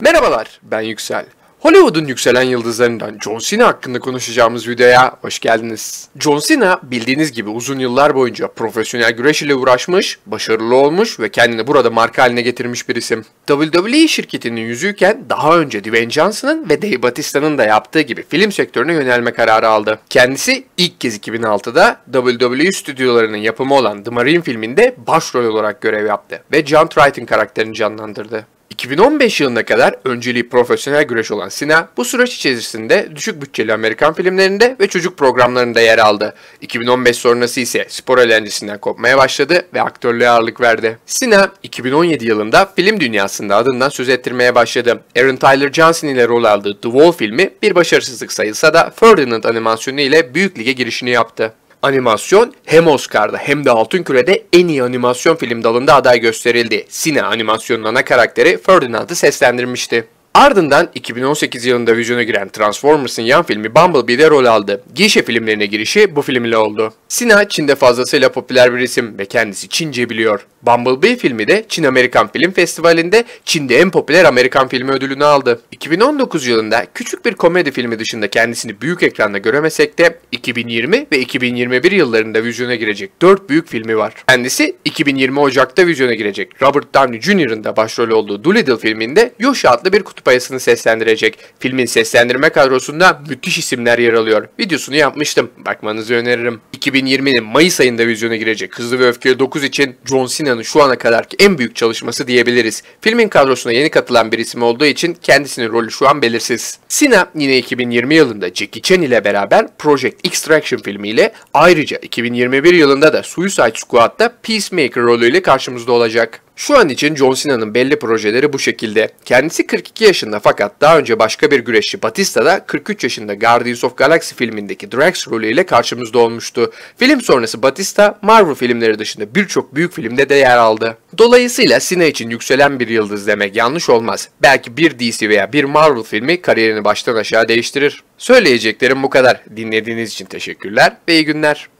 Merhabalar, ben Yüksel. Hollywood'un yükselen yıldızlarından John Cena hakkında konuşacağımız videoya hoş geldiniz. John Cena bildiğiniz gibi uzun yıllar boyunca profesyonel güreş ile uğraşmış, başarılı olmuş ve kendini burada marka haline getirmiş bir isim. WWE şirketinin yüzüyken daha önce Dwayne Johnson'ın ve Dave Batista'nın da yaptığı gibi film sektörüne yönelme kararı aldı. Kendisi ilk kez 2006'da WWE stüdyolarının yapımı olan The Marine filminde başrol olarak görev yaptı ve John Triton karakterini canlandırdı. 2015 yılına kadar önceliği profesyonel güreş olan Sina, bu süreç içerisinde düşük bütçeli Amerikan filmlerinde ve çocuk programlarında yer aldı. 2015 sonrası ise spor eğlencesinden kopmaya başladı ve aktörlüğe ağırlık verdi. Sina, 2017 yılında film dünyasında adından söz ettirmeye başladı. Aaron Tyler Johnson ile rol aldığı The Wall filmi bir başarısızlık sayılsa da Ferdinand animasyonu ile büyük lige girişini yaptı animasyon hem Oscar'da hem de Altın Küre'de en iyi animasyon film dalında aday gösterildi. Sine animasyonun ana karakteri Ferdinand'ı seslendirmişti. Ardından 2018 yılında vizyona giren Transformers'ın yan filmi Bumblebee'de rol aldı. Gişe filmlerine girişi bu filmle oldu. Sina Çin'de fazlasıyla popüler bir isim ve kendisi Çince biliyor. Bumblebee filmi de Çin Amerikan Film Festivali'nde Çin'de en popüler Amerikan filmi ödülünü aldı. 2019 yılında küçük bir komedi filmi dışında kendisini büyük ekranda göremesek de 2020 ve 2021 yıllarında vizyona girecek 4 büyük filmi var. Kendisi 2020 Ocak'ta vizyona girecek Robert Downey Jr.'ın da başrol olduğu Doolittle filminde Yoshi adlı bir kutup payasını seslendirecek. Filmin seslendirme kadrosunda müthiş isimler yer alıyor. Videosunu yapmıştım. Bakmanızı öneririm. 2020'nin Mayıs ayında vizyona girecek Hızlı ve Öfkeli 9 için John Cena'nın şu ana kadarki en büyük çalışması diyebiliriz. Filmin kadrosuna yeni katılan bir isim olduğu için kendisinin rolü şu an belirsiz. Cena yine 2020 yılında Jackie Chan ile beraber Project Extraction filmiyle ayrıca 2021 yılında da Suicide Squad'da Peacemaker rolüyle karşımızda olacak. Şu an için John Cena'nın belli projeleri bu şekilde. Kendisi 42 yaşında fakat daha önce başka bir güreşçi Batista da 43 yaşında Guardians of Galaxy filmindeki Drax rolüyle karşımızda olmuştu. Film sonrası Batista Marvel filmleri dışında birçok büyük filmde de yer aldı. Dolayısıyla Cena için yükselen bir yıldız demek yanlış olmaz. Belki bir DC veya bir Marvel filmi kariyerini baştan aşağı değiştirir. Söyleyeceklerim bu kadar. Dinlediğiniz için teşekkürler ve iyi günler.